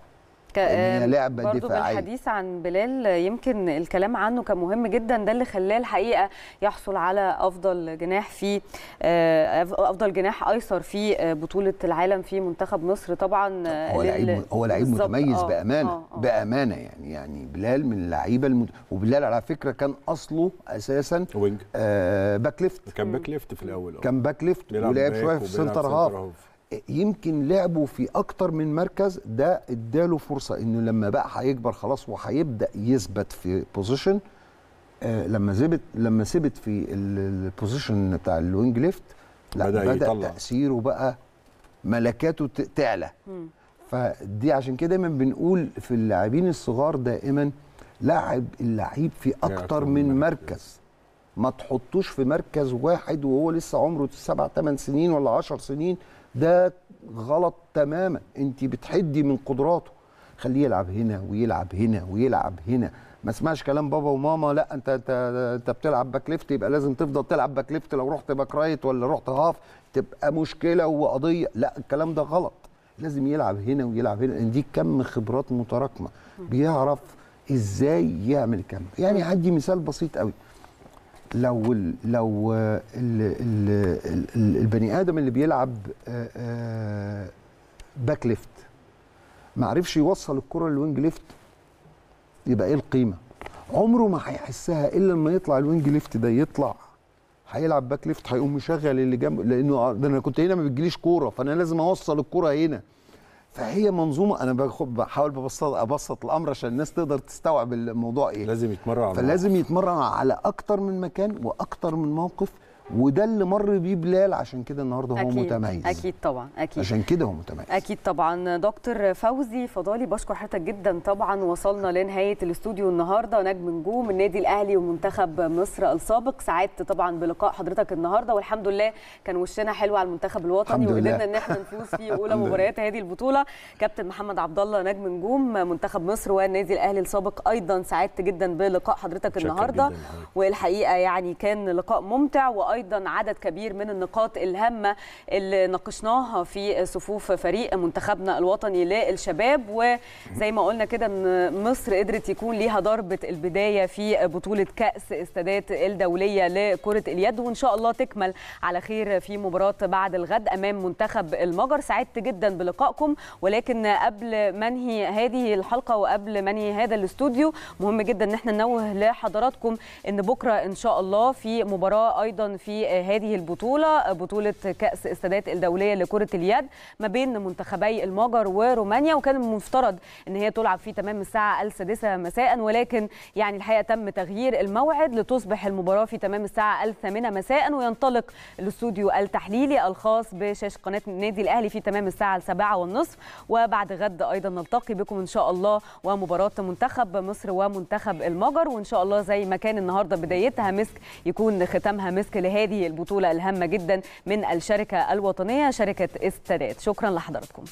ك... آه، لعبة برضو دفاعية بالحديث عن بلال يمكن الكلام عنه كان مهم جدا ده اللي خلاه الحقيقة يحصل على أفضل جناح في آه، أفضل جناح أيسر في آه، بطولة العالم في منتخب مصر طبعا هو لعيب هو لعيب متميز آه بأمانة آه آه بأمانة يعني يعني بلال من اللعيبة المد... وبلال على فكرة كان أصله أساسا وينج آه باك ليفت كان باك ليفت في الأول كان باك ليفت ولعب شويه في سنتر هاف يمكن لعبه في اكتر من مركز ده اداله فرصه انه لما بقى هيكبر خلاص وهيبدا يثبت في بوزيشن آه لما ثبت لما ثبت في البوزيشن بتاع الوينج ليفت لا بدا, بدأ يطلع. تاثيره بقى ملكاته تعلى فدي عشان كده دايما بنقول في اللاعبين الصغار دائما لاعب اللعيب في اكتر من مركز ما تحطوش في مركز واحد وهو لسه عمره 7 8 سنين ولا 10 سنين ده غلط تماما انت بتحدي من قدراته خليه يلعب هنا ويلعب هنا ويلعب هنا ما اسمعش كلام بابا وماما لا انت انت انت بتلعب باك ليفت يبقى لازم تفضل تلعب باك ليفت لو رحت باك رايت ولا رحت هاف تبقى مشكله وقضيه لا الكلام ده غلط لازم يلعب هنا ويلعب هنا لان دي كم خبرات متراكمه بيعرف ازاي يعمل كم يعني هدي مثال بسيط قوي لو الـ لو الـ الـ البني ادم اللي بيلعب باك ليفت ما عرفش يوصل الكره للوينج ليفت يبقى ايه القيمه عمره ما هيحسها الا لما يطلع الوينج ليفت ده يطلع هيلعب باك ليفت هيقوم مشغل اللي جنبه لانه ده انا كنت هنا ما بتجيليش كوره فانا لازم اوصل الكوره هنا فهي منظومه انا بحاول ببسط ابسط الامر عشان الناس تقدر تستوعب الموضوع ايه لازم يتمرن فلازم يتمرن على اكتر من مكان واكتر من موقف وده اللي مر بيه بلال عشان كده النهارده هو متميز اكيد طبعا اكيد عشان كده هو متميز اكيد طبعا دكتور فوزي فضالي بشكر حضرتك جدا طبعا وصلنا لنهايه الاستوديو النهارده نجم نجوم النادي الاهلي ومنتخب مصر السابق سعدت طبعا بلقاء حضرتك النهارده والحمد لله كان وشنا حلو على المنتخب الوطني وقدرنا ان احنا نفوز في اولى مباريات هذه البطوله كابتن محمد عبد الله نجم نجوم منتخب مصر والنادي الاهلي السابق ايضا سعدت جدا بلقاء حضرتك النهارده والحقيقه يعني كان لقاء ممتع وأيضا ايضا عدد كبير من النقاط الهامه اللي ناقشناها في صفوف فريق منتخبنا الوطني للشباب وزي ما قلنا كده ان مصر قدرت يكون ليها ضربه البدايه في بطوله كاس السادات الدوليه لكره اليد وان شاء الله تكمل على خير في مباراه بعد الغد امام منتخب المجر سعدت جدا بلقائكم ولكن قبل منهي هذه الحلقه وقبل منهي هذا الاستوديو مهم جدا ان احنا ننوه لحضراتكم ان بكره ان شاء الله في مباراه ايضا في هذه البطوله بطوله كاس السادات الدوليه لكره اليد ما بين منتخبي المجر ورومانيا وكان المفترض ان هي تلعب في تمام الساعه السادسه مساء ولكن يعني الحقيقه تم تغيير الموعد لتصبح المباراه في تمام الساعه الثامنه مساء وينطلق الاستوديو التحليلي الخاص بشاشه قناه النادي الاهلي في تمام الساعه السابعه والنصف وبعد غد ايضا نلتقي بكم ان شاء الله ومباراه منتخب مصر ومنتخب المجر وان شاء الله زي ما كان النهارده بدايتها مسك يكون ختامها مسك لهذه هذه البطولة الهامة جدا من الشركة الوطنية شركة استادات شكرا لحضراتكم